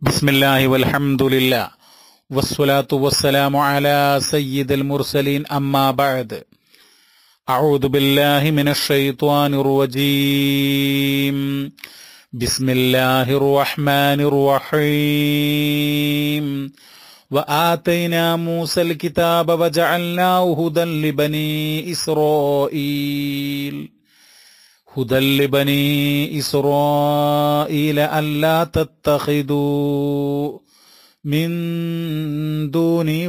بسم الله والحمد لله والصلاة والسلام على سيد المرسلين أما بعد أعوذ بالله من الشيطان الرجيم بسم الله الرحمن الرحيم وآتينا موسى الكتاب وجعلناه هدى لبني إسرائيل هدى لبني إسرائيل ألا تتخذوا من دوني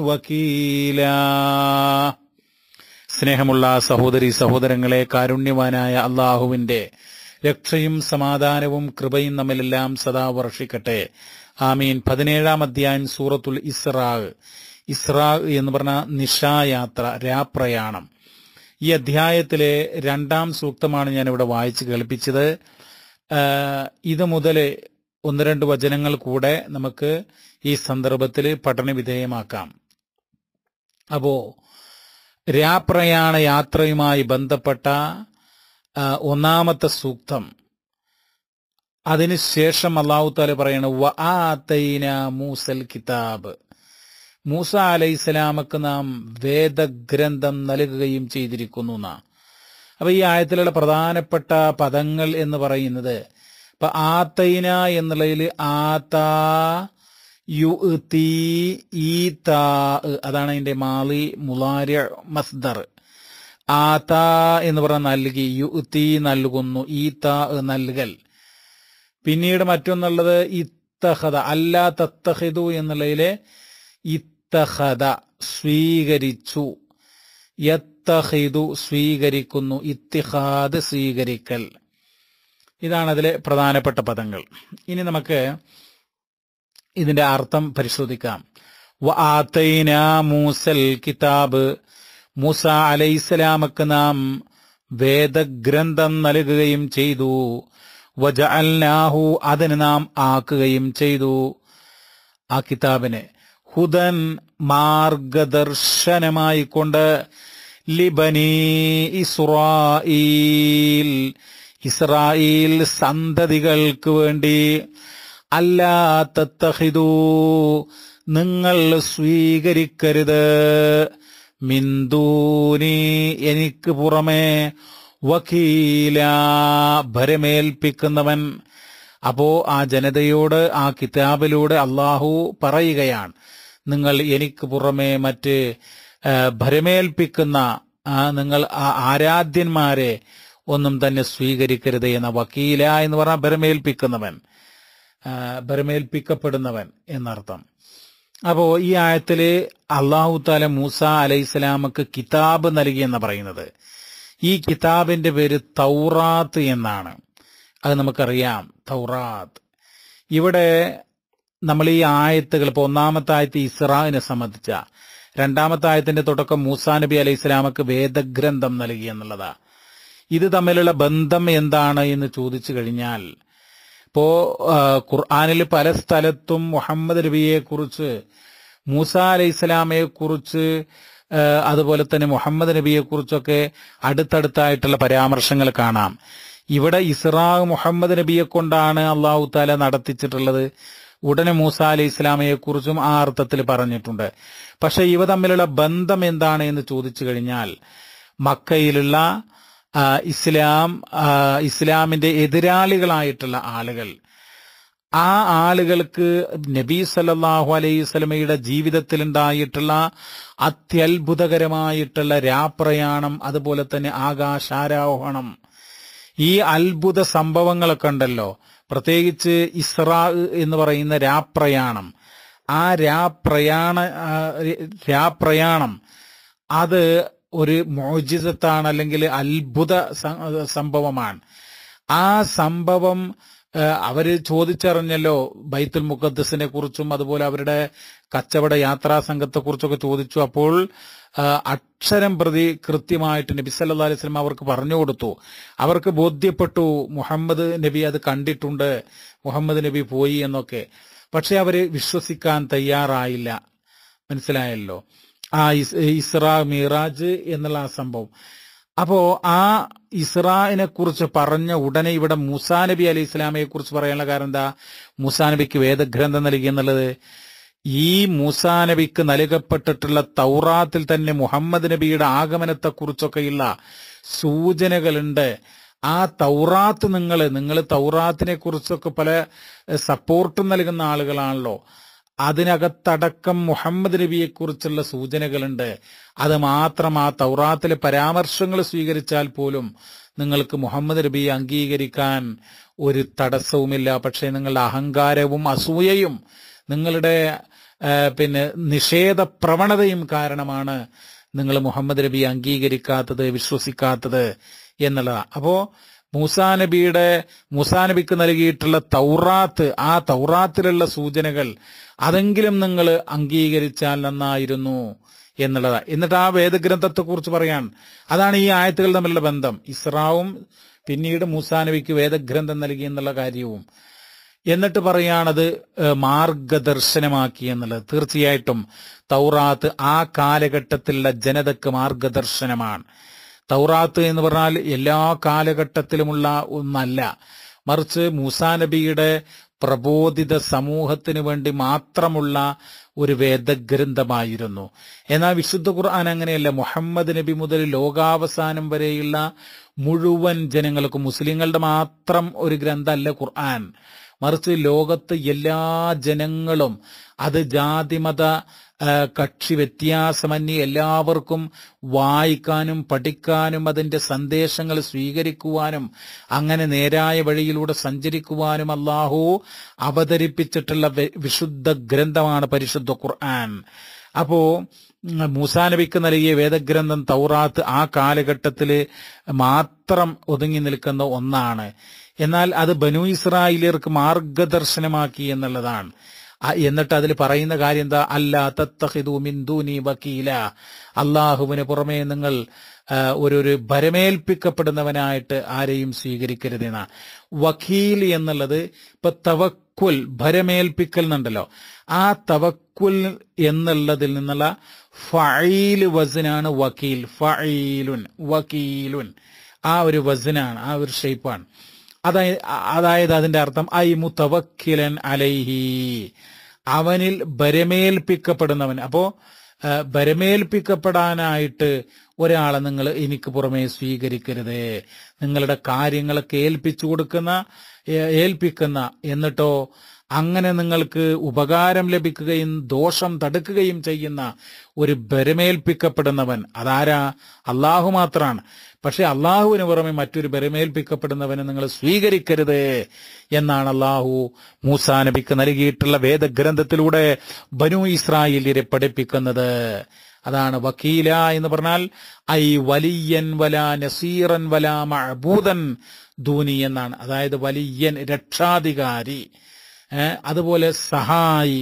സ്നേഹമുള്ള സഹോദരി സഹോദരങ്ങളെ കാരുണ്യവാനായ അള്ളാഹുവിന്റെ രക്ഷയും സമാധാനവും കൃപയും നമ്മിലെല്ലാം സദാ വർഷിക്കട്ടെ ആമീൻ പതിനേഴാം അധ്യായം സൂറത്തുൽ ഇസ്രാഹ് ഇസ്രാഹ് എന്ന് പറഞ്ഞ നിഷായാത്ര രാപ്രയാണം ഈ അധ്യായത്തിലെ രണ്ടാം സൂക്തമാണ് ഇവിടെ വായിച്ച് കേൾപ്പിച്ചത് ഇത് മുതൽ ഒന്ന് രണ്ട് വചനങ്ങൾ കൂടെ നമുക്ക് ഈ സന്ദർഭത്തിൽ പഠന വിധേയമാക്കാം അപ്പോ രാപ്രയാണ യാത്രയുമായി ബന്ധപ്പെട്ട ഒന്നാമത്തെ സൂക്തം അതിനുശേഷം അള്ളാഹുത്താല് താല പറയണ വ ആ മൂസൽ കിതാബ് മൂസ അലൈഹിസ്സലാമക്ക് നാം വേദഗ്രന്ഥം നൽകുകയും ചെയ്തിരിക്കുന്നു നാം അപ്പൊ ഈ ആയത്തിലുള്ള പ്രധാനപ്പെട്ട പദങ്ങൾ എന്ന് പറയുന്നത് ഇപ്പൊ ആത്തൈന എന്നുള്ളതിൽ ആത്ത യു തീ ഈ താ അതാണ് അതിന്റെ മാളി മുലാര്യ മസ്ദർ ആത്ത എന്ന് പറഞ്ഞ നൽകി യു തീ നൽകുന്നു ഈ താ നൽകൽ പിന്നീട് മറ്റൊന്നുള്ളത് ഇത്തഹദ അല്ലാ തത്തഹിദു എന്നുള്ളതിലെ ഇത്തഹദ സ്വീകരിച്ചു യത്തഹിദു സ്വീകരിക്കുന്നു ഇത്തിഹാദ് സ്വീകരിക്കൽ ഇതാണ് അതിലെ പ്രധാനപ്പെട്ട പദങ്ങൾ ഇനി നമുക്ക് ഇതിന്റെ അർത്ഥം പരിശോധിക്കാം വആതൈന മൂസൽ കിതാബ് മൂസ അലൈസലാമക്ക് നാം വേദഗ്രന്ഥം നൽകുകയും ചെയ്തു വജഅൽനാഹു അതിന് നാം ആക്കുകയും ചെയ്തു ആ കിതാബിനെ ഹുദൻ മാർഗദർശനമായിക്കൊണ്ട് ലിബനി ഇസ്രായേൽ ഇസ്രായേൽ സന്തതികൾക്ക് വേണ്ടി അല്ലാത്തഹിദൂ നിങ്ങൾ സ്വീകരിക്കരുത് മിന്ദൂനി എനിക്ക് പുറമേ വക്കീല ഭരമേൽപ്പിക്കുന്നവൻ അപ്പോ ആ ജനതയോട് ആ കിതാബിലൂടെ അള്ളാഹു പറയുകയാണ് നിങ്ങൾ എനിക്ക് പുറമേ മറ്റ് ഭരമേൽപ്പിക്കുന്ന നിങ്ങൾ ആരാധ്യന്മാരെ ഒന്നും തന്നെ സ്വീകരിക്കരുത് എന്ന വക്കീല എന്ന് പറഞ്ഞാൽ ഭരമേൽപ്പിക്കുന്നവൻ ഭരമേൽപ്പിക്കപ്പെടുന്നവൻ എന്നർത്ഥം അപ്പോ ഈ ആയത്തില് അള്ളാഹു താല മൂസ അലൈഹിസ്ലാമക്ക് കിതാബ് നൽകി എന്ന് പറയുന്നത് ഈ കിതാബിന്റെ പേര് തൗറാത്ത് എന്നാണ് അത് നമുക്കറിയാം തൗറാത്ത് ഇവിടെ നമ്മൾ ഈ ആയത്തുകൾ ഇപ്പോൾ ഒന്നാമത്തെ ആയത്ത് ഇസ്രാവിനെ സംബന്ധിച്ച രണ്ടാമത്തെ ആയത്തിന്റെ തുടക്കം മൂസാ നബി അലൈഹി ഇസ്ലാമക്ക് വേദഗ്രന്ഥം നൽകി എന്നുള്ളതാ ഇത് തമ്മിലുള്ള ബന്ധം എന്താണ് എന്ന് ചോദിച്ചു കഴിഞ്ഞാൽ ഇപ്പോ ഖുർആാനിൽ പല സ്ഥലത്തും മുഹമ്മദ് നബിയെ കുറിച്ച് മൂസ അലൈഹി ഇസ്ലാമയെ കുറിച്ച് അതുപോലെ തന്നെ മുഹമ്മദ് നബിയെ കുറിച്ചൊക്കെ അടുത്തടുത്തായിട്ടുള്ള പരാമർശങ്ങൾ കാണാം ഇവിടെ ഇസ്രാ മുഹമ്മദ് നബിയെ കൊണ്ടാണ് അള്ളാഹു താല നടത്തിച്ചിട്ടുള്ളത് ഉടനെ മൂസ അലി ഇസ്ലാമയെക്കുറിച്ചും ആ അർത്ഥത്തിൽ പറഞ്ഞിട്ടുണ്ട് പക്ഷെ ഇവ തമ്മിലുള്ള ബന്ധം എന്താണ് എന്ന് ചോദിച്ചു കഴിഞ്ഞാൽ മക്കയിലുള്ള ഇസ്ലാം ഇസ്ലാമിന്റെ എതിരാളികളായിട്ടുള്ള ആളുകൾ ആ ആളുകൾക്ക് നബി സല്ലാഹു അലൈഹി സ്വലമയുടെ ജീവിതത്തിലുണ്ടായിട്ടുള്ള അത്യത്ഭുതകരമായിട്ടുള്ള രാപ്രയാണം അതുപോലെ തന്നെ ആകാശാരോഹണം ഈ അത്ഭുത സംഭവങ്ങളൊക്കെ ഉണ്ടല്ലോ പ്രത്യേകിച്ച് ഇസ്ര എന്ന് പറയുന്ന രാപ്രയാണം ആ രാപ്രയാണ രാപ്രയാണം അത് ഒരു മോചിതത്താണ് അല്ലെങ്കിൽ അത്ഭുത സംഭവമാണ് ആ സംഭവം അവര് ചോദിച്ചറിഞ്ഞല്ലോ ബൈത്തുൽ മുഖദ്സിനെ കുറിച്ചും അതുപോലെ അവരുടെ കച്ചവട യാത്രാ സംഘത്തെക്കുറിച്ചൊക്കെ ചോദിച്ചു അപ്പോൾ അക്ഷരം പ്രതി കൃത്യമായിട്ട് നബി സല്ലാ അലൈഹി സ്വലം അവർക്ക് പറഞ്ഞു കൊടുത്തു അവർക്ക് ബോധ്യപ്പെട്ടു മുഹമ്മദ് നബി അത് കണ്ടിട്ടുണ്ട് മുഹമ്മദ് നബി പോയി എന്നൊക്കെ പക്ഷെ അവർ വിശ്വസിക്കാൻ തയ്യാറായില്ല മനസ്സിലായല്ലോ ആ ഇസ്ര മിറാജ് എന്നുള്ള ആ സംഭവം അപ്പോ ആ ഇസ്രായിനെ കുറിച്ച് പറഞ്ഞ ഉടനെ ഇവിടെ മൂസാ നബി അലൈഹി ഇസ്ലാമയെ കുറിച്ച് പറയാനുള്ള കാരണം എന്താ മൂസാ നബിക്ക് വേദഗ്രന്ഥം നൽകി എന്നുള്ളത് ഈ മൂസാ നബിക്ക് നൽകപ്പെട്ടിട്ടുള്ള തൗറാത്തിൽ തന്നെ മുഹമ്മദ് നബിയുടെ ആഗമനത്തെക്കുറിച്ചൊക്കെയുള്ള സൂചനകളുണ്ട് ആ തൗറാത്ത് നിങ്ങൾ നിങ്ങൾ തൗറാത്തിനെ കുറിച്ചൊക്കെ പല സപ്പോർട്ട് നൽകുന്ന ആളുകളാണല്ലോ അതിനകത്തടക്കം മുഹമ്മദ് നബിയെക്കുറിച്ചുള്ള സൂചനകളുണ്ട് അത് മാത്രം ആ തൗറാത്തിലെ പരാമർശങ്ങൾ സ്വീകരിച്ചാൽ പോലും നിങ്ങൾക്ക് മുഹമ്മദ് നബിയെ അംഗീകരിക്കാൻ ഒരു തടസ്സവുമില്ല പക്ഷേ നിങ്ങളുടെ അഹങ്കാരവും അസൂയയും നിങ്ങളുടെ പിന്നെ നിഷേധ പ്രവണതയും കാരണമാണ് നിങ്ങൾ മുഹമ്മദ് നബി അംഗീകരിക്കാത്തത് വിശ്വസിക്കാത്തത് എന്നുള്ളതാണ് അപ്പോ മൂസാ നബിയുടെ മൂസാ നബിക്ക് നൽകിയിട്ടുള്ള തൗറാത്ത് ആ തൗറാത്തിലുള്ള സൂചനകൾ അതെങ്കിലും നിങ്ങൾ അംഗീകരിച്ചാൽ നന്നായിരുന്നു എന്നുള്ളതാണ് എന്നിട്ട് ആ വേദഗ്രന്ഥത്തെക്കുറിച്ച് പറയാൻ അതാണ് ഈ ആയത്തുകൾ തമ്മിലുള്ള ബന്ധം ഇസ്രാവും പിന്നീട് മൂസാ നബിക്ക് വേദഗ്രന്ഥം നൽകി എന്നുള്ള കാര്യവും എന്നിട്ട് പറയുകയാണത് മാർഗദർശനമാക്കി എന്നുള്ളത് തീർച്ചയായിട്ടും തൗറാത്ത് ആ കാലഘട്ടത്തിലുള്ള ജനതക്ക് മാർഗദർശനമാണ് തൗറാത്ത് എന്ന് പറഞ്ഞാൽ എല്ലാ കാലഘട്ടത്തിലുമുള്ള ഒന്നല്ല മറിച്ച് മൂസാ നബിയുടെ പ്രബോധിത സമൂഹത്തിന് വേണ്ടി മാത്രമുള്ള ഒരു വേദഗ്രന്ഥമായിരുന്നു എന്നാൽ വിശുദ്ധ ഖുർആൻ അങ്ങനെയല്ല മുഹമ്മദ് നബി മുതൽ ലോകാവസാനം വരെയുള്ള മുഴുവൻ ജനങ്ങൾക്കും മുസ്ലിങ്ങളുടെ മാത്രം ഒരു ഗ്രന്ഥമല്ല ഖുർആൻ മറിച്ച് ലോകത്ത് എല്ലാ ജനങ്ങളും അത് ജാതിമത കക്ഷി വ്യത്യാസമന്യേ എല്ലാവർക്കും വായിക്കാനും പഠിക്കാനും അതിന്റെ സന്ദേശങ്ങൾ സ്വീകരിക്കുവാനും അങ്ങനെ നേരായ വഴിയിലൂടെ സഞ്ചരിക്കുവാനും അള്ളാഹു അവതരിപ്പിച്ചിട്ടുള്ള വിശുദ്ധ ഗ്രന്ഥമാണ് പരിശുദ്ധ ഖുർആൻ അപ്പോ മൂസാനബിക്ക് നൽകിയ വേദഗ്രന്ഥം തൗറാത്ത് ആ കാലഘട്ടത്തിൽ മാത്രം ഒതുങ്ങി നിൽക്കുന്ന ഒന്നാണ് എന്നാൽ അത് ബനു ഇസ്രായേലിയർക്ക് മാർഗദർശനമാക്കി എന്നുള്ളതാണ് എന്നിട്ട് അതിൽ പറയുന്ന കാര്യം എന്താ അല്ലാ തത്തഹിദു മിന്ദൂനി വക്കീല അള്ളാഹുവിന് പുറമേ നിങ്ങൾ ഒരു ഒരു ഭരമേൽപ്പിക്കപ്പെടുന്നവനായിട്ട് ആരെയും സ്വീകരിക്കരുതെന്ന വക്കീൽ എന്നുള്ളത് ഇപ്പൊ തവക്കുൽ ഭരമേൽപ്പിക്കൽ എന്നുണ്ടല്ലോ ആ തവക്കുൽ എന്നുള്ളതിൽ നിന്നുള്ള ഫൈല് വസിനാണ് വക്കീൽ ഫൈലുൻ വക്കീലുൻ ആ ഒരു വസിനാണ് ആ ഒരു ഷേപ്പാണ് അതായത് അതായത് അതിന്റെ അർത്ഥം ഐ മുത്തവക്കിലൻ അലൈഹി അവനിൽ ബരമേൽപ്പിക്കപ്പെടുന്നവൻ അപ്പോ ബരമേൽപ്പിക്കപ്പെടാനായിട്ട് ഒരാളെ നിങ്ങൾ എനിക്ക് പുറമേ സ്വീകരിക്കരുത് നിങ്ങളുടെ കാര്യങ്ങളൊക്കെ ഏൽപ്പിച്ചു കൊടുക്കുന്ന ഏൽപ്പിക്കുന്ന എന്നിട്ടോ അങ്ങനെ നിങ്ങൾക്ക് ഉപകാരം ലഭിക്കുകയും ദോഷം തടുക്കുകയും ചെയ്യുന്ന ഒരു ബരമേൽപ്പിക്കപ്പെടുന്നവൻ അതാരാ അള്ളാഹു മാത്രാണ് പക്ഷെ അള്ളാഹുവിന് പുറമെ മറ്റൊരു ബരമേൽപ്പിക്കപ്പെടുന്നവനെ നിങ്ങൾ സ്വീകരിക്കരുത് എന്നാണ് അള്ളാഹു മൂസാനബിക്ക് നബിക്ക് നൽകിയിട്ടുള്ള വേദഗ്രന്ഥത്തിലൂടെ ബനു ഇസ്രായേലിരെ പഠിപ്പിക്കുന്നത് അതാണ് വക്കീല എന്ന് പറഞ്ഞാൽ ഐ വലിയൻ വല നസീറൻ വല മഴഭൂതൻ ധൂനി എന്നാണ് അതായത് വലിയൻ രക്ഷാധികാരി അതുപോലെ സഹായി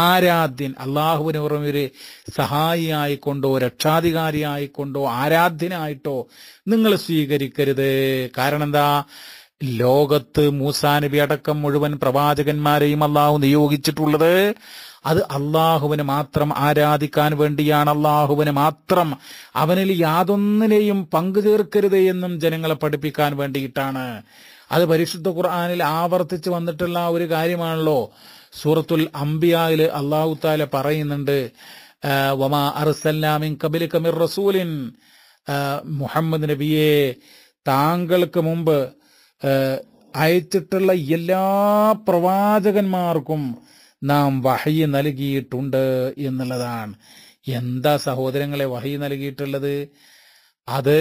ആരാധ്യൻ അള്ളാഹുവിന് പുറമെ ഒരു സഹായിയായിക്കൊണ്ടോ രക്ഷാധികാരിയായിക്കൊണ്ടോ ആരാധ്യനായിട്ടോ നിങ്ങൾ സ്വീകരിക്കരുത് കാരണം എന്താ ലോകത്ത് മൂസാനബി അടക്കം മുഴുവൻ പ്രവാചകന്മാരെയും അള്ളാഹു നിയോഗിച്ചിട്ടുള്ളത് അത് അള്ളാഹുവിന് മാത്രം ആരാധിക്കാൻ വേണ്ടിയാണ് അള്ളാഹുവിന് മാത്രം അവനിൽ യാതൊന്നിനെയും പങ്കു ചേർക്കരുത് എന്നും ജനങ്ങളെ പഠിപ്പിക്കാൻ വേണ്ടിയിട്ടാണ് അത് പരിശുദ്ധ ഖുർആാനിൽ ആവർത്തിച്ച് വന്നിട്ടുള്ള ഒരു കാര്യമാണല്ലോ സൂറത്തുൽ അംബിയായില് അള്ളാഹു താല പറയുന്നുണ്ട് വമാ അർസല്ലാമിൻ കബിലിക്കമിർ റസൂലിൻ മുഹമ്മദ് നബിയെ താങ്കൾക്ക് മുമ്പ് അയച്ചിട്ടുള്ള എല്ലാ പ്രവാചകന്മാർക്കും നാം വഹയി നൽകിയിട്ടുണ്ട് എന്നുള്ളതാണ് എന്താ സഹോദരങ്ങളെ വഹയി നൽകിയിട്ടുള്ളത് അത്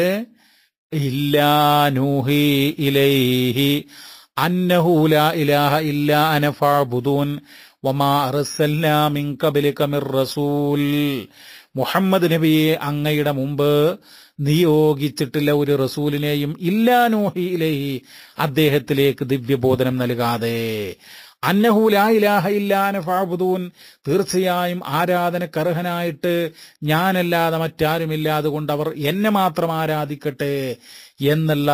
ഇല്ലാ നൂഹി ഇലൈഹി മുഹമ്മദ് നബിയെ അങ്ങയുടെ മുമ്പ് നിയോഗിച്ചിട്ടില്ല ഒരു റസൂലിനെയും ഇല്ലാ നോഹിയിലേ അദ്ദേഹത്തിലേക്ക് ദിവ്യബോധനം നൽകാതെ അന്നഹുലായിലാഹയില്ലാനഫാബുദൂൻ തീർച്ചയായും ആരാധനക്കർഹനായിട്ട് ഞാനല്ലാതെ മറ്റാരുമില്ല അതുകൊണ്ട് അവർ എന്നെ മാത്രം ആരാധിക്കട്ടെ എന്നുള്ള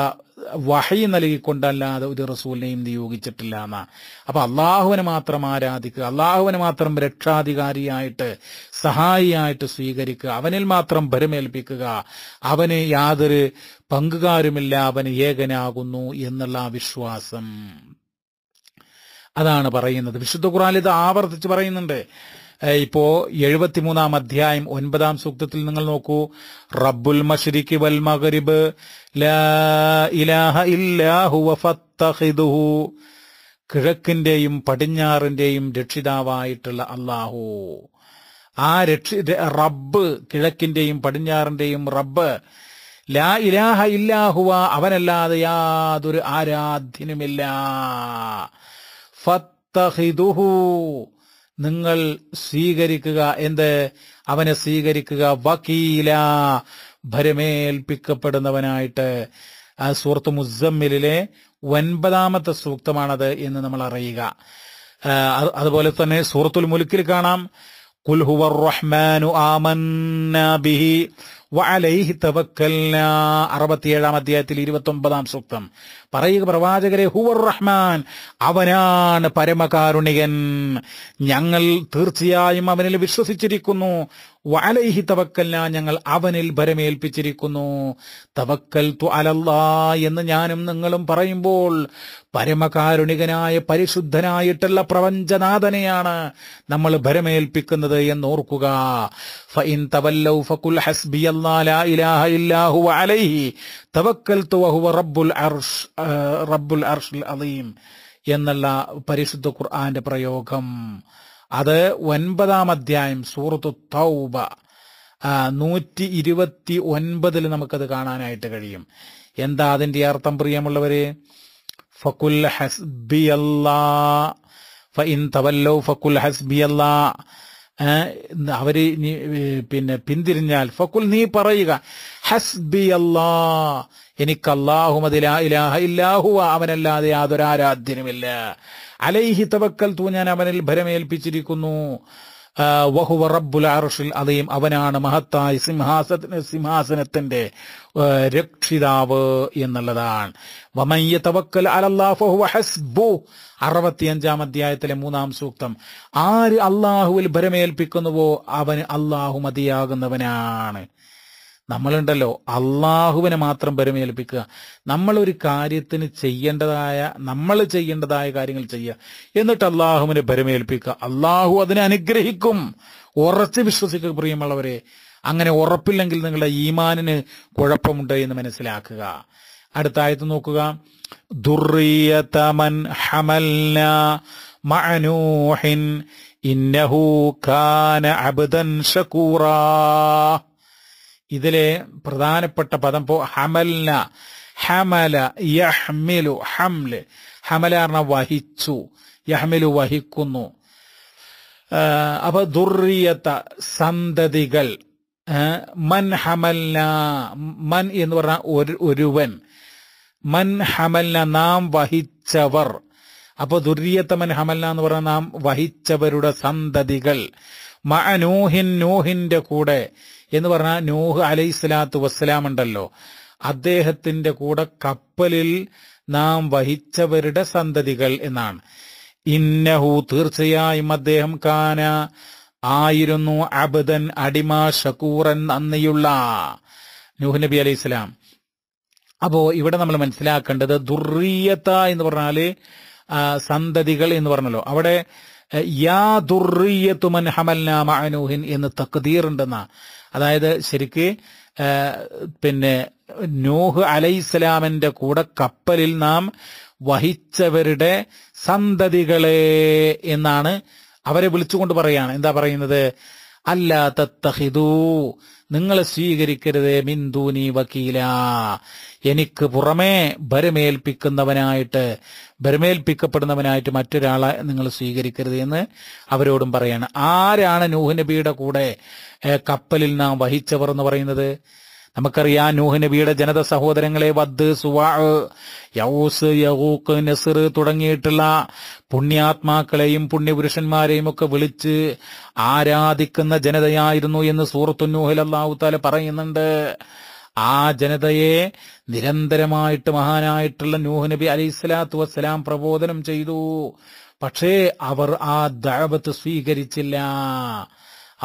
വഹി നൽകിക്കൊണ്ടല്ലാതെ ഒരു റസൂലിനെയും നിയോഗിച്ചിട്ടില്ല എന്ന അപ്പൊ അള്ളാഹുവിനെ മാത്രം ആരാധിക്കുക അള്ളാഹുവിനെ മാത്രം രക്ഷാധികാരിയായിട്ട് സഹായിയായിട്ട് സ്വീകരിക്കുക അവനിൽ മാത്രം ഭരമേൽപ്പിക്കുക അവന് യാതൊരു പങ്കുകാരുമില്ല അവന് ഏകനാകുന്നു എന്നുള്ള വിശ്വാസം അതാണ് പറയുന്നത് വിശുദ്ധ ഖുറാൻ ഇത് ആവർത്തിച്ച് പറയുന്നുണ്ട് ഇപ്പോ എഴുപത്തിമൂന്നാം അധ്യായം ഒൻപതാം സൂക്തത്തിൽ നിങ്ങൾ നോക്കൂ റബ്ബുൽ മഷരിക്ക് വൽ മകരിബ് കിഴക്കിന്റെയും പടിഞ്ഞാറിന്റെയും രക്ഷിതാവായിട്ടുള്ള അള്ളാഹു ആ രക്ഷി റബ്ബ് കിഴക്കിന്റെയും പടിഞ്ഞാറിന്റെയും റബ്ബ് ലാ ഇലാഹ ഇല്ലാഹുവ അവനല്ലാതെ യാതൊരു ആരാധ്യനുമില്ല ഫത്തഹിദുഹു നിങ്ങൾ സ്വീകരിക്കുക എന്ത് അവനെ സ്വീകരിക്കുക വക്കീല ഭരമേൽപ്പിക്കപ്പെടുന്നവനായിട്ട് ആ സൂറത്ത് ഒൻപതാമത്തെ സൂക്തമാണത് എന്ന് നമ്മൾ അറിയുക അതുപോലെ തന്നെ സൂറത്തുൽ മുലുക്കിൽ കാണാം ഹുവർ റഹ്മാനു ആമന്നാബിഹി അറുപത്തിയേഴാം അധ്യായത്തിൽ ഇരുപത്തൊമ്പതാം സൂക്തം പറയുക പ്രവാചകരെ ഹുവർ റഹ്മാൻ അവനാണ് പരമകാരുണികൻ ഞങ്ങൾ തീർച്ചയായും അവനിൽ വിശ്വസിച്ചിരിക്കുന്നു വലൈഹി തവക്കല്ല ഞങ്ങൾ അവനിൽ ഭരമേൽപ്പിച്ചിരിക്കുന്നു തവക്കൽ തു അലല്ലാ എന്ന് ഞാനും നിങ്ങളും പറയുമ്പോൾ പരമകാരുണികനായ പരിശുദ്ധനായിട്ടുള്ള പ്രപഞ്ചനാഥനെയാണ് നമ്മൾ ഭരമേൽപ്പിക്കുന്നത് എന്നോർക്കുക ഫഇൻ തവല്ലൗ ഫകുൽ ലാ ഇലാഹ റബ്ബുൽ അർഷ് റബ്ബുൽ അലീം എന്നുള്ള പരിശുദ്ധ ഖുർആന്റെ പ്രയോഗം അത് ഒൻപതാം അധ്യായം സൂറത്ത് തൗബ നൂറ്റി ഇരുപത്തി ഒൻപതിൽ നമുക്കത് കാണാനായിട്ട് കഴിയും എന്താ അതിന്റെ അർത്ഥം പ്രിയമുള്ളവരെ ഫകുൽ ഹസ്ബി അല്ലാ ഫഇൻ ഹസ്ബി അല്ലാ അവര് പിന്നെ പിന്തിരിഞ്ഞാൽ ഫക്കുൽ നീ പറയുക ഹസ്ബി അല്ലാ എനിക്ക് അല്ലാഹു മതിലാ ഇലാഹ ഇല്ലാഹുവ അവനല്ലാതെ യാതൊരാരാധ്യനുമില്ല അലൈഹി തവക്കൽ തൂ ഞാൻ അവനിൽ ഭരമേൽപ്പിച്ചിരിക്കുന്നു വഹുവ റബ്ബുൽ അവനാണ് മഹത്തായ സിംഹാസന സിംഹാസനത്തിന്റെ രക്ഷിതാവ് എന്നുള്ളതാണ് വമയ്യ തവക്കൽ അലല്ലാഹു ഹസ്ബു അറുപത്തിയഞ്ചാം അധ്യായത്തിലെ മൂന്നാം സൂക്തം ആര് അള്ളാഹുവിൽ ഭരമേൽപ്പിക്കുന്നുവോ അവന് അള്ളാഹു മതിയാകുന്നവനാണ് നമ്മളുണ്ടല്ലോ അള്ളാഹുവിനെ മാത്രം പരിമേൽപ്പിക്കുക നമ്മളൊരു കാര്യത്തിന് ചെയ്യേണ്ടതായ നമ്മൾ ചെയ്യേണ്ടതായ കാര്യങ്ങൾ ചെയ്യുക എന്നിട്ട് അള്ളാഹുവിനെ പരിമേൽപ്പിക്കുക അള്ളാഹു അതിനെ അനുഗ്രഹിക്കും ഉറച്ച് വിശ്വസിക്കുക പ്രിയമുള്ളവരെ അങ്ങനെ ഉറപ്പില്ലെങ്കിൽ നിങ്ങളുടെ ഈമാനിന് കുഴപ്പമുണ്ട് എന്ന് മനസ്സിലാക്കുക അടുത്ത ആയത്ത് നോക്കുക ദുർറിയതമൻ ഇന്നഹു കാന അബ്ദൻ ഷകൂറാ ഇതിലെ പ്രധാനപ്പെട്ട പദം പോ ഹമൽന ഹമല യഹ്മിലു ഹംല് ഹമല എന്ന വഹിച്ചു യഹ്മിലു വഹിക്കുന്നു അപ്പൊ ദുർറിയത്ത സന്തതികൾ മൻ ഹമൽന മൻ എന്ന് പറഞ്ഞ ഒരു ഒരുവൻ മൻ ഹമൽന നാം വഹിച്ചവർ അപ്പൊ ദുര്യത്ത മൻ ഹമൽന എന്ന് പറഞ്ഞാൽ നാം വഹിച്ചവരുടെ സന്തതികൾ മഅനൂഹിൻ നൂഹിന്റെ കൂടെ എന്ന് പറഞ്ഞാൽ നൂഹ് അലൈഹി സ്വലാത്തു വസ്സലാം ഉണ്ടല്ലോ അദ്ദേഹത്തിന്റെ കൂടെ കപ്പലിൽ നാം വഹിച്ചവരുടെ സന്തതികൾ എന്നാണ് ഇന്നഹു തീർച്ചയായും അദ്ദേഹം കാന ആയിരുന്നു അബദൻ അടിമ ഷക്കൂറൻ നന്ദിയുള്ള നൂഹ് നബി അലൈഹി സ്വലാം അപ്പോ ഇവിടെ നമ്മൾ മനസ്സിലാക്കേണ്ടത് ദുർറിയത്ത എന്ന് പറഞ്ഞാല് സന്തതികൾ എന്ന് പറഞ്ഞല്ലോ അവിടെ യാ മൻ മഅനൂഹിൻ എന്ന് തക്തീറുണ്ടെന്ന അതായത് ശരിക്ക് പിന്നെ നൂഹ് അലൈഹിസ്സലാമിന്റെ കൂടെ കപ്പലിൽ നാം വഹിച്ചവരുടെ സന്തതികളെ എന്നാണ് അവരെ വിളിച്ചുകൊണ്ട് പറയാണ് എന്താ പറയുന്നത് അല്ലാ തത്തഹിദൂ നിങ്ങൾ സ്വീകരിക്കരുതേ മിന്ദൂനി വക്കീല എനിക്ക് പുറമേ ഭരമേൽപ്പിക്കുന്നവനായിട്ട് ഭരമേൽപ്പിക്കപ്പെടുന്നവനായിട്ട് മറ്റൊരാളെ നിങ്ങൾ സ്വീകരിക്കരുത് എന്ന് അവരോടും പറയാണ് ആരാണ് നൂഹ് നബിയുടെ കൂടെ കപ്പലിൽ നാം വഹിച്ചവർ എന്ന് പറയുന്നത് നമുക്കറിയാം നൂഹ് നബിയുടെ ജനത സഹോദരങ്ങളെ വദ് സുവാ യൗസ് യഹൂക്ക് നസിർ തുടങ്ങിയിട്ടുള്ള പുണ്യാത്മാക്കളെയും പുണ്യപുരുഷന്മാരെയും ഒക്കെ വിളിച്ച് ആരാധിക്കുന്ന ജനതയായിരുന്നു എന്ന് സൂറത്തു നൂഹിൽ അള്ളാഹു താല പറയുന്നുണ്ട് ആ ജനതയെ നിരന്തരമായിട്ട് മഹാനായിട്ടുള്ള നൂഹ് നബി അലൈഹി സ്വലാത്തു വസ്സലാം പ്രബോധനം ചെയ്തു പക്ഷേ അവർ ആ ദഴവത്ത് സ്വീകരിച്ചില്ല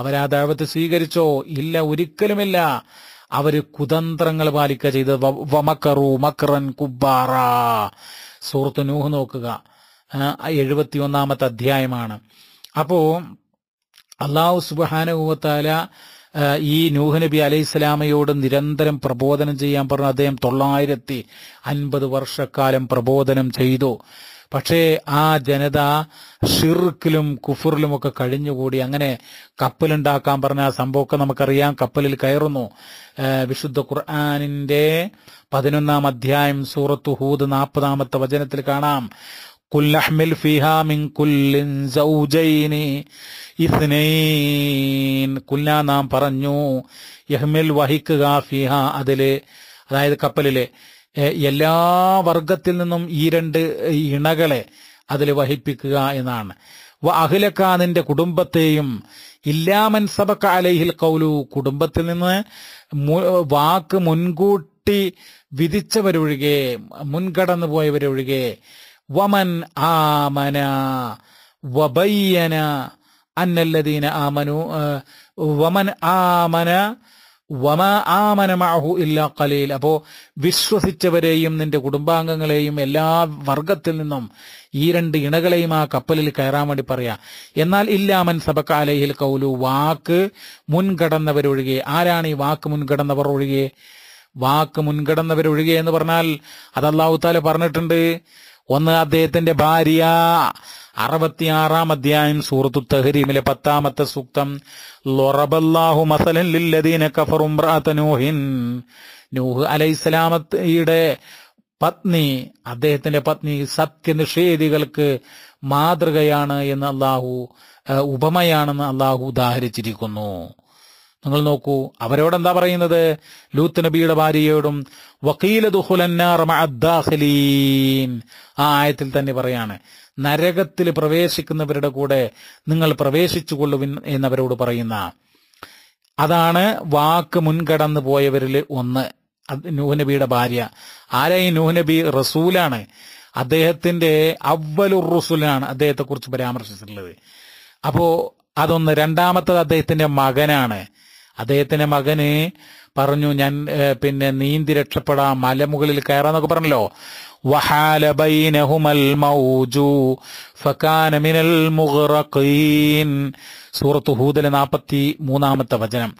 അവരാ ദഴവത്ത് സ്വീകരിച്ചോ ഇല്ല ഒരിക്കലുമില്ല അവര് കുതന്ത്രങ്ങൾ പാലിക്കുക ചെയ്ത് വമക്കറു മക്രൻ കുബാറ സൂറത്ത് നൂഹ് നോക്കുക എഴുപത്തി ഒന്നാമത്തെ അധ്യായമാണ് അപ്പോ അള്ളാഹു സുബാനുഭവത്താല ഈ നൂഹ് നബി അലൈഹി സ്വലാമയോട് നിരന്തരം പ്രബോധനം ചെയ്യാൻ പറഞ്ഞു അദ്ദേഹം തൊള്ളായിരത്തി അൻപത് വർഷക്കാലം പ്രബോധനം ചെയ്തു പക്ഷേ ആ ജനത ഷിർക്കിലും ഒക്കെ കഴിഞ്ഞുകൂടി അങ്ങനെ കപ്പലുണ്ടാക്കാൻ പറഞ്ഞ ആ സംഭവമൊക്കെ നമുക്കറിയാം കപ്പലിൽ കയറുന്നു വിശുദ്ധ ഖുർആാനിന്റെ പതിനൊന്നാം അധ്യായം സൂറത്തു ഹൂദ് നാൽപ്പതാമത്തെ വചനത്തിൽ കാണാം കുല്ലഹ്മിൽ ഫിഹാമിൻ മിൻ കുല്ലിൻ സൗജൈനി ഇസ്നൈൻ കുല്ല നാം പറഞ്ഞു യഹ്മിൽ വഹിക്കുക ഫിഹ അതിലെ അതായത് കപ്പലിലെ എല്ലാ വർഗത്തിൽ നിന്നും ഈ രണ്ട് ഇണകളെ അതിൽ വഹിപ്പിക്കുക എന്നാണ് അഖിലക്ക നിന്റെ കുടുംബത്തെയും ഇല്ലാമൻ സബക്ക അലൈഹിൽ കൗലു കുടുംബത്തിൽ നിന്ന് വാക്ക് മുൻകൂട്ടി വിധിച്ചവരൊഴികെ മുൻകടന്നു പോയവരൊഴികെ വമൻ ആമന വബയ്യന അന്നല്ലദീന ആമനു വമൻ ആമന വമാ ആമനമാഹു ഇല്ലാ കലയിൽ അപ്പോ വിശ്വസിച്ചവരെയും നിന്റെ കുടുംബാംഗങ്ങളെയും എല്ലാ വർഗത്തിൽ നിന്നും ഈ രണ്ട് ഇണകളെയും ആ കപ്പലിൽ കയറാൻ വേണ്ടി പറയാ എന്നാൽ ഇല്ലാമൻ സബക്കാലയിൽ കൗലു വാക്ക് മുൻകടന്നവരൊഴികെ ആരാണ് ഈ വാക്ക് മുൻകടന്നവർ ഒഴികെ വാക്ക് മുൻകടന്നവരൊഴികെ എന്ന് പറഞ്ഞാൽ അത് അള്ളാഹുത്താല പറഞ്ഞിട്ടുണ്ട് ഒന്ന് അദ്ദേഹത്തിന്റെ ഭാര്യ അറുപത്തിയാറാം അധ്യായം സൂറത്തു തഹരീമിലെ പത്താമത്തെ സൂക്തം ലൊറബല്ലാഹു മസലൻ ലില്ലദീന കഫറും നൂഹിൻ നൂഹ് പത്നി അദ്ദേഹത്തിന്റെ പത്നി സത്യനിഷേധികൾക്ക് മാതൃകയാണ് എന്ന് അള്ളാഹു ഉപമയാണെന്ന് അള്ളാഹു ഉദാഹരിച്ചിരിക്കുന്നു നിങ്ങൾ നോക്കൂ അവരോടെന്താ പറയുന്നത് ലൂത്ത് നബിയുടെ ഭാര്യയോടും വക്കീല ദുഹുലന്നാറീൻ ആ ആയത്തിൽ തന്നെ പറയാണ് നരകത്തിൽ പ്രവേശിക്കുന്നവരുടെ കൂടെ നിങ്ങൾ പ്രവേശിച്ചു കൊള്ളുവിൻ എന്നവരോട് പറയുന്ന അതാണ് വാക്ക് മുൻകടന്നു പോയവരിൽ ഒന്ന് നൂഹ്നബിയുടെ ഭാര്യ ആരായി നൂഹ്നബി റസൂലാണ് അദ്ദേഹത്തിന്റെ അവലുർ റസൂലാണ് അദ്ദേഹത്തെക്കുറിച്ച് പരാമർശിച്ചിട്ടുള്ളത് അപ്പോ അതൊന്ന് രണ്ടാമത്തത് അദ്ദേഹത്തിന്റെ മകനാണ് അദ്ദേഹത്തിന്റെ മകന് പറഞ്ഞു ഞാൻ പിന്നെ നീന്തി രക്ഷപ്പെടാം മലമുകളിൽ കയറാന്നൊക്കെ പറഞ്ഞല്ലോ സൂറത്ത് ഹൂദിലെ നാപ്പത്തി മൂന്നാമത്തെ വചനം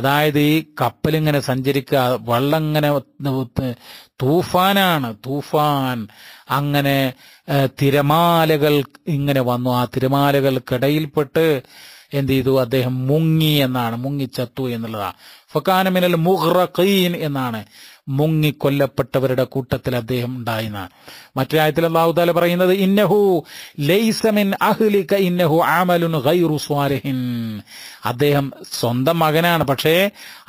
അതായത് ഈ കപ്പലിങ്ങനെ സഞ്ചരിക്കുക വള്ളം ഇങ്ങനെ തൂഫാനാണ് തൂഫാൻ അങ്ങനെ തിരമാലകൾ ഇങ്ങനെ വന്നു ആ തിരമാലകൾക്കിടയിൽപ്പെട്ട് എന്ത് ചെയ്തു അദ്ദേഹം മുങ്ങി എന്നാണ് മുങ്ങിച്ചത്തു എന്നുള്ളതാണ് മിനൽ മുഹ്റഖീൻ എന്നാണ് മുങ്ങി കൊല്ലപ്പെട്ടവരുടെ കൂട്ടത്തിൽ അദ്ദേഹം എന്നാണ് മറ്റു രാജ്യത്തിൽ അള്ളാഹുദാല പറയുന്നത് ഇന്നഹു ലൈസമിൻ അഹ്ലിക ഇന്നഹു ആമലുൻ ഗൈറു സ്വാലഹിൻ അദ്ദേഹം സ്വന്തം മകനാണ് പക്ഷേ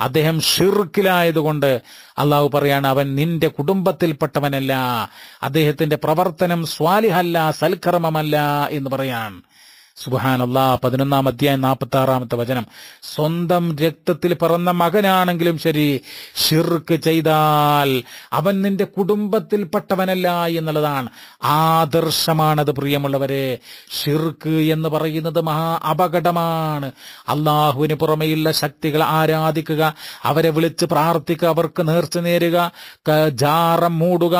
അദ്ദേഹം ഷിർക്കിലായതുകൊണ്ട് അള്ളാഹു പറയാണ് അവൻ നിന്റെ കുടുംബത്തിൽപ്പെട്ടവനല്ല അദ്ദേഹത്തിന്റെ പ്രവർത്തനം സ്വാലിഹല്ല സൽക്കർമ്മമല്ല എന്ന് പറയാണ് സുഹാനല്ലാ പതിനൊന്നാം അധ്യായം നാൽപ്പത്തി ആറാമത്തെ വചനം സ്വന്തം രക്തത്തിൽ പറന്ന മകനാണെങ്കിലും ശരി ഷിർക്ക് ചെയ്താൽ അവൻ നിന്റെ കുടുംബത്തിൽപ്പെട്ടവനല്ല എന്നുള്ളതാണ് ആദർശമാണത് പ്രിയമുള്ളവരെ ഷിർക്ക് എന്ന് പറയുന്നത് മഹാ അപകടമാണ് അള്ളാഹുവിന് പുറമെയുള്ള ശക്തികൾ ആരാധിക്കുക അവരെ വിളിച്ച് പ്രാർത്ഥിക്കുക അവർക്ക് നേർച്ച നേരുക ജാറം മൂടുക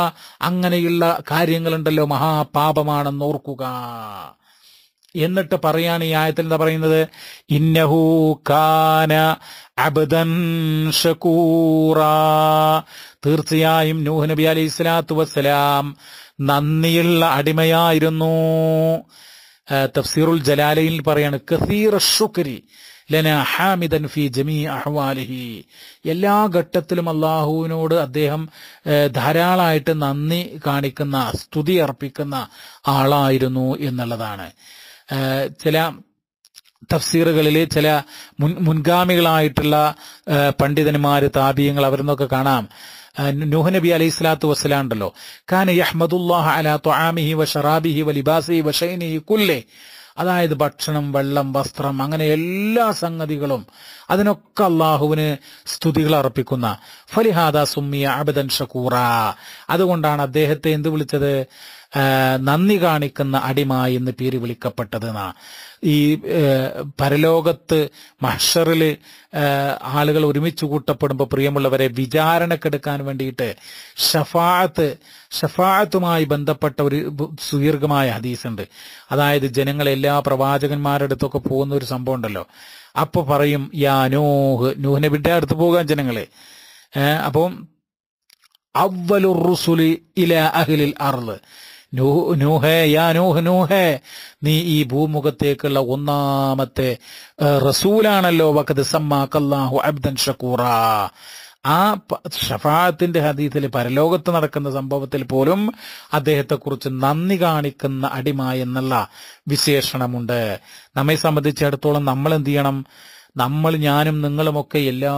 അങ്ങനെയുള്ള കാര്യങ്ങളുണ്ടല്ലോ മഹാപാപമാണെന്ന് ഓർക്കുക എന്നിട്ട് പറയാണ് ഈ ആയത്തിൽ എന്താ പറയുന്നത് ഇന്നഹൂ കാന അബദൻ ഷക്കൂറ തീർച്ചയായും നൂഹ് നബി അലൈഹി സ്വലാത്തു വസ്സലാം നന്ദിയുള്ള അടിമയായിരുന്നു തഫ്സീറുൽ ജലാലയിൽ പറയാണ് കസീർ ഷുക്രി ഹാമിദൻ ഫി ജമീ അഹ്വാലിഹി എല്ലാ ഘട്ടത്തിലും അള്ളാഹുവിനോട് അദ്ദേഹം ധാരാളമായിട്ട് നന്ദി കാണിക്കുന്ന സ്തുതി അർപ്പിക്കുന്ന ആളായിരുന്നു എന്നുള്ളതാണ് ചില തഫ്സീറുകളിൽ ചില മുൻ മുൻഗാമികളായിട്ടുള്ള പണ്ഡിതന്മാർ താപീയങ്ങൾ അവരെന്നൊക്കെ കാണാം നൂഹ് നബി അലൈഹി സ്വലാത്തു വസ്സലാണ്ടല്ലോ കാന യഹ്മദുല്ലാഹ അല ത്വാമിഹി വ ഷറാബിഹി വ ലിബാസിഹി വ ഷൈനിഹി കുല്ലേ അതായത് ഭക്ഷണം വെള്ളം വസ്ത്രം അങ്ങനെ എല്ലാ സംഗതികളും അതിനൊക്കെ അള്ളാഹുവിന് സ്തുതികൾ അർപ്പിക്കുന്ന ഫലിഹാദ സുമിയ അബദൻ ഷക്കൂറ അതുകൊണ്ടാണ് അദ്ദേഹത്തെ എന്ത് വിളിച്ചത് നന്ദി കാണിക്കുന്ന അടിമ എന്ന് പേര് വിളിക്കപ്പെട്ടത് ഈ പരലോകത്ത് മഷറിൽ ആളുകൾ ഒരുമിച്ച് കൂട്ടപ്പെടുമ്പോൾ പ്രിയമുള്ളവരെ വിചാരണക്കെടുക്കാൻ വേണ്ടിയിട്ട് ഷഫാത്ത് ഷഫാത്തുമായി ബന്ധപ്പെട്ട ഒരു സുദീർഘമായ ഹദീസുണ്ട് അതായത് ജനങ്ങൾ എല്ലാ പ്രവാചകന്മാരുടെ അടുത്തൊക്കെ പോകുന്ന ഒരു സംഭവം ഉണ്ടല്ലോ അപ്പൊ പറയും യാ നൂഹ് നൂഹിനെ വിട്ട അടുത്ത് പോകാൻ ജനങ്ങള് അപ്പം അവലുറുസുലി ഇല അഹ്ലിൽ അർള് നൂഹേ യാ നൂഹ് നൂഹേ നീ ഈ ഭൂമുഖത്തേക്കുള്ള ഒന്നാമത്തെ റസൂലാണല്ലോ വക്കത് സമ്മാക്കല്ലാഹു അബ്ദൻ ഷക്കൂറ ആ ഷഫാത്തിന്റെ ഹദീസിൽ പരലോകത്ത് നടക്കുന്ന സംഭവത്തിൽ പോലും അദ്ദേഹത്തെക്കുറിച്ച് നന്ദി കാണിക്കുന്ന അടിമ എന്നുള്ള വിശേഷണമുണ്ട് നമ്മെ സംബന്ധിച്ചിടത്തോളം നമ്മൾ എന്ത് ചെയ്യണം നമ്മൾ ഞാനും നിങ്ങളുമൊക്കെ എല്ലാ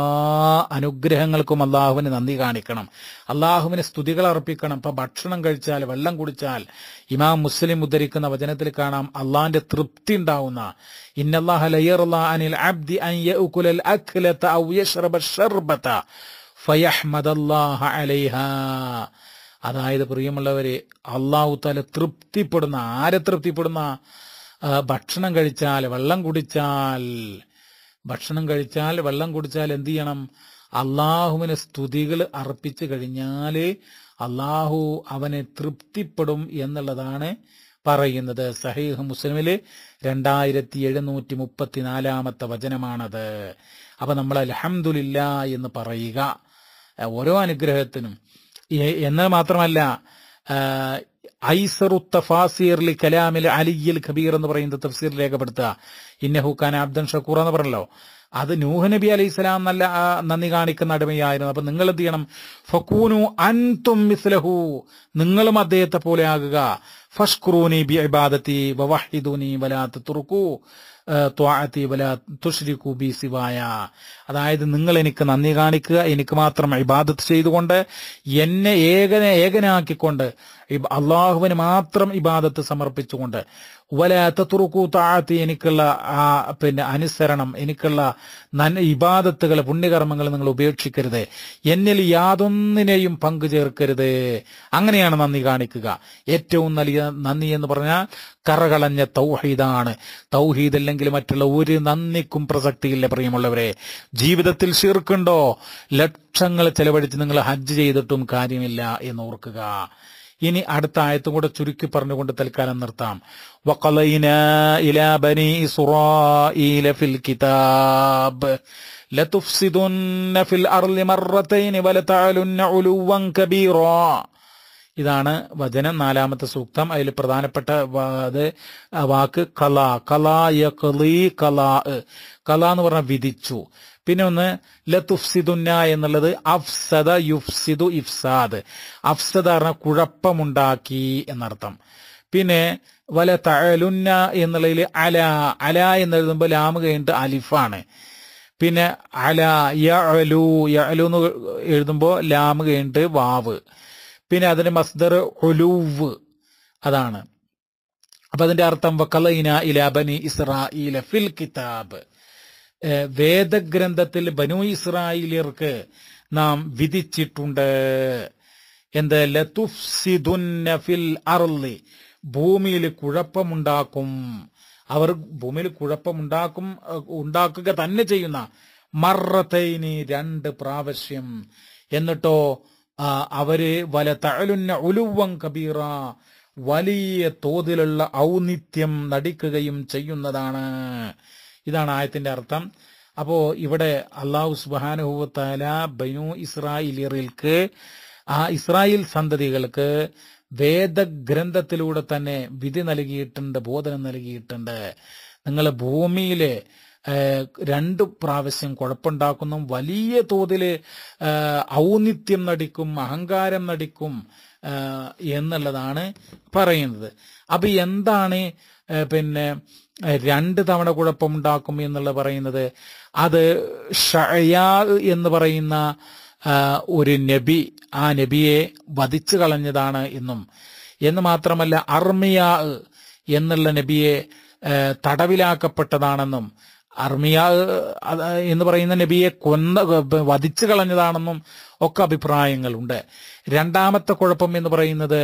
അനുഗ്രഹങ്ങൾക്കും അള്ളാഹുവിന് നന്ദി കാണിക്കണം അള്ളാഹുവിന് സ്തുതികൾ അർപ്പിക്കണം ഇപ്പൊ ഭക്ഷണം കഴിച്ചാൽ വെള്ളം കുടിച്ചാൽ ഇമാം മുസ്ലിം ഉദ്ധരിക്കുന്ന വചനത്തിൽ കാണാം അള്ളാഹിന്റെ തൃപ്തി ഉണ്ടാവുന്ന അതായത് പ്രിയമുള്ളവര് അള്ളാഹു താല തൃപ്തിപ്പെടുന്ന ആരെ തൃപ്തിപ്പെടുന്ന ഭക്ഷണം കഴിച്ചാൽ വെള്ളം കുടിച്ചാൽ ഭക്ഷണം കഴിച്ചാൽ വെള്ളം കുടിച്ചാൽ എന്ത് ചെയ്യണം അള്ളാഹുവിന് സ്തുതികൾ അർപ്പിച്ചു കഴിഞ്ഞാല് അള്ളാഹു അവനെ തൃപ്തിപ്പെടും എന്നുള്ളതാണ് പറയുന്നത് സഹീഹ് മുസ്ലിമില് രണ്ടായിരത്തി എഴുന്നൂറ്റി മുപ്പത്തിനാലാമത്തെ വചനമാണത് അപ്പൊ നമ്മൾ അലഹമുല്ല എന്ന് പറയുക ഓരോ അനുഗ്രഹത്തിനും എന്നാൽ മാത്രമല്ല ഐസറു തഫാസീർ ലി കലാമിൽ അലിയിൽ ഖബീർ എന്ന് പറയുന്ന തഫ്സീർ രേഖപ്പെടുത്തുക ഇന്നഹുഖാൻ അബ്ദൻ ഷക്കൂർ എന്ന് പറഞ്ഞല്ലോ അത് നൂഹ് നബി അലൈഹി സ്വലാം നല്ല നന്ദി കാണിക്കുന്ന അടിമയായിരുന്നു അപ്പൊ നിങ്ങൾ എന്ത് ചെയ്യണം ഫക്കൂനു അൻതും മിസ്ലഹു നിങ്ങളും അദ്ദേഹത്തെ പോലെ ആകുക ഫഷ്ക്രൂനി ബി ഇബാദത്തി വവഹിദൂനി വലാത്ത് തുറക്കൂ ത്വാഅത്തി വലാ തുഷ്രിക്കു ബി സിവായ അതായത് നിങ്ങൾ എനിക്ക് നന്ദി കാണിക്കുക എനിക്ക് മാത്രം ഇബാദത്ത് ചെയ്തുകൊണ്ട് എന്നെ ഏകനെ ഏകനാക്കിക്കൊണ്ട് അള്ളാഹുവിന് മാത്രം ഇബാദത്ത് സമർപ്പിച്ചുകൊണ്ട് വലാത്ത തുറുക്കു താഴ്ത്തി എനിക്കുള്ള ആ പിന്നെ അനുസരണം എനിക്കുള്ള നൻ ഇബാദത്തുകൾ പുണ്യകർമ്മങ്ങൾ നിങ്ങൾ ഉപേക്ഷിക്കരുത് എന്നിൽ യാതൊന്നിനെയും പങ്കു ചേർക്കരുത് അങ്ങനെയാണ് നന്ദി കാണിക്കുക ഏറ്റവും വലിയ നന്ദി എന്ന് പറഞ്ഞാൽ കറകളഞ്ഞ തൗഹീദാണ് തൗഹീദ് അല്ലെങ്കിൽ മറ്റുള്ള ഒരു നന്ദിക്കും പ്രസക്തിയില്ല പ്രിയമുള്ളവരെ ജീവിതത്തിൽ ശീർക്കുണ്ടോ ലക്ഷങ്ങൾ ചെലവഴിച്ച് നിങ്ങൾ ഹജ്ജ് ചെയ്തിട്ടും കാര്യമില്ല എന്ന് ഓർക്കുക ഇനി അടുത്ത ആയത്തും കൂടെ ചുരുക്കി പറഞ്ഞുകൊണ്ട് തൽക്കാലം നിർത്താം വഖലൈന ഇലാ ബനി ഇസ്രായീല ഫിൽ കിതാബ് ലതുഫ്സിദുന്ന ഫിൽ അർലി മറത്തൈനി വലതാലുന്ന ഉലുവം കബീറോ ഇതാണ് വചനം നാലാമത്തെ സൂക്തം അതിൽ പ്രധാനപ്പെട്ട അത് വാക്ക് കല കലായ കലീ കലാ കല എന്ന് പറഞ്ഞാൽ വിധിച്ചു പിന്നെ ഒന്ന് ലതുഫ്സിദുന്ന എന്നുള്ളത് അഫ്സദ യുഫ്സിദു ഇഫ്സാദ് അഫ്സദ പറഞ്ഞാൽ കുഴപ്പമുണ്ടാക്കി എന്നർത്ഥം പിന്നെ വല തഴലുന്ന എന്നുള്ളതിൽ അല അല എന്ന് എഴുതുമ്പോൾ ലാമ് കഴിഞ്ഞിട്ട് അലിഫാണ് പിന്നെ അല യലു യലു എന്ന് എഴുതുമ്പോൾ ലാമ് കഴിഞ്ഞിട്ട് വാവ് പിന്നെ അതിന് മസ്ദർ ഒലൂവ് അതാണ് അപ്പൊ അതിന്റെ അർത്ഥം വക്കലൈന ഇലാബനി ഇസ്രായില ഫിൽ കിതാബ് വേദഗ്രന്ഥത്തിൽ ബനു ഇസ്രായേലിയർക്ക് നാം വിധിച്ചിട്ടുണ്ട് എന്ത് ലതുഫ്സിദുന്ന ഫിൽ അർലി ഭൂമിയിൽ കുഴപ്പമുണ്ടാക്കും അവർ ഭൂമിയിൽ കുഴപ്പമുണ്ടാക്കും ഉണ്ടാക്കുക തന്നെ ചെയ്യുന്ന മറത്തൈനി രണ്ട് പ്രാവശ്യം എന്നിട്ടോ അവരെ വല തഴലുന്ന ഉലുവം കബീറ വലിയ തോതിലുള്ള ഔന്നിത്യം നടിക്കുകയും ചെയ്യുന്നതാണ് ഇതാണ് ആയത്തിന്റെ അർത്ഥം അപ്പോ ഇവിടെ അള്ളാഹു സുബാനുഭവത്താല ബനു ഇസ്രായേലിയറിൽക്ക് ആ ഇസ്രായേൽ സന്തതികൾക്ക് വേദഗ്രന്ഥത്തിലൂടെ തന്നെ വിധി നൽകിയിട്ടുണ്ട് ബോധനം നൽകിയിട്ടുണ്ട് നിങ്ങൾ ഭൂമിയിലെ രണ്ട് പ്രാവശ്യം കുഴപ്പമുണ്ടാക്കുന്നു വലിയ തോതിൽ ഔന്നിത്യം നടിക്കും അഹങ്കാരം നടിക്കും എന്നുള്ളതാണ് പറയുന്നത് അപ്പൊ എന്താണ് പിന്നെ രണ്ട് തവണ കുഴപ്പമുണ്ടാക്കും എന്നുള്ള പറയുന്നത് അത് ഷയാ എന്ന് പറയുന്ന ഒരു നബി ആ നബിയെ വധിച്ചു കളഞ്ഞതാണ് എന്നും എന്ന് മാത്രമല്ല അർമിയ എന്നുള്ള നബിയെ തടവിലാക്കപ്പെട്ടതാണെന്നും അർമിയ എന്ന് പറയുന്ന നബിയെ കൊന്ന വധിച്ചു കളഞ്ഞതാണെന്നും ഒക്കെ അഭിപ്രായങ്ങളുണ്ട് രണ്ടാമത്തെ കുഴപ്പം എന്ന് പറയുന്നത്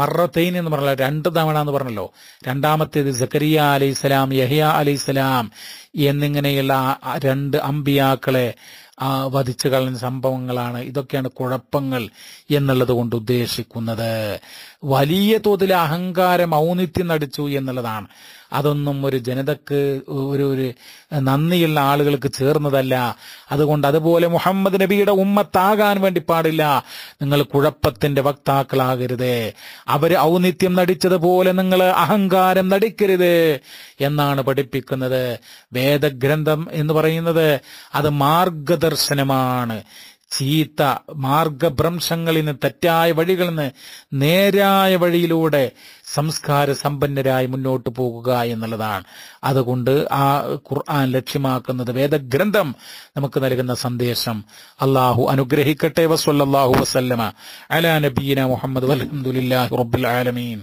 മറത്തൈൻ എന്ന് പറഞ്ഞല്ലോ രണ്ട് തവണ എന്ന് പറഞ്ഞല്ലോ രണ്ടാമത്തേത് സക്കരിയ അലൈഹിസ്സലാം യഹിയ അലൈഹിസ്സലാം എന്നിങ്ങനെയുള്ള രണ്ട് അമ്പിയാക്കളെ വധിച്ചു കളഞ്ഞ സംഭവങ്ങളാണ് ഇതൊക്കെയാണ് കുഴപ്പങ്ങൾ എന്നുള്ളത് കൊണ്ട് ഉദ്ദേശിക്കുന്നത് വലിയ തോതിൽ അഹങ്കാരം ഔന്നിത്യം നടിച്ചു എന്നുള്ളതാണ് അതൊന്നും ഒരു ജനതക്ക് ഒരു ഒരു നന്ദിയുള്ള ആളുകൾക്ക് ചേർന്നതല്ല അതുകൊണ്ട് അതുപോലെ മുഹമ്മദ് നബിയുടെ ഉമ്മത്താകാൻ വേണ്ടി പാടില്ല നിങ്ങൾ കുഴപ്പത്തിന്റെ വക്താക്കളാകരുത് അവർ ഔന്നിത്യം നടിച്ചതുപോലെ നിങ്ങൾ അഹങ്കാരം നടിക്കരുത് എന്നാണ് പഠിപ്പിക്കുന്നത് വേദഗ്രന്ഥം എന്ന് പറയുന്നത് അത് മാർഗദർശനമാണ് ചീത്ത മാർഗഭ്രംശങ്ങളിന് തെറ്റായ വഴികളിൽ നിന്ന് നേരായ വഴിയിലൂടെ സംസ്കാര സമ്പന്നരായി മുന്നോട്ട് പോകുക എന്നുള്ളതാണ് അതുകൊണ്ട് ആ ഖുർആൻ ലക്ഷ്യമാക്കുന്നത് വേദഗ്രന്ഥം നമുക്ക് നൽകുന്ന സന്ദേശം അള്ളാഹു അനുഗ്രഹിക്കട്ടെ വസ്വല്ലാഹു വസ്ലമ അലാ നബീന മുഹമ്മദ് അലഹമുല്ലാ റബ്ബുൽ ആലമീൻ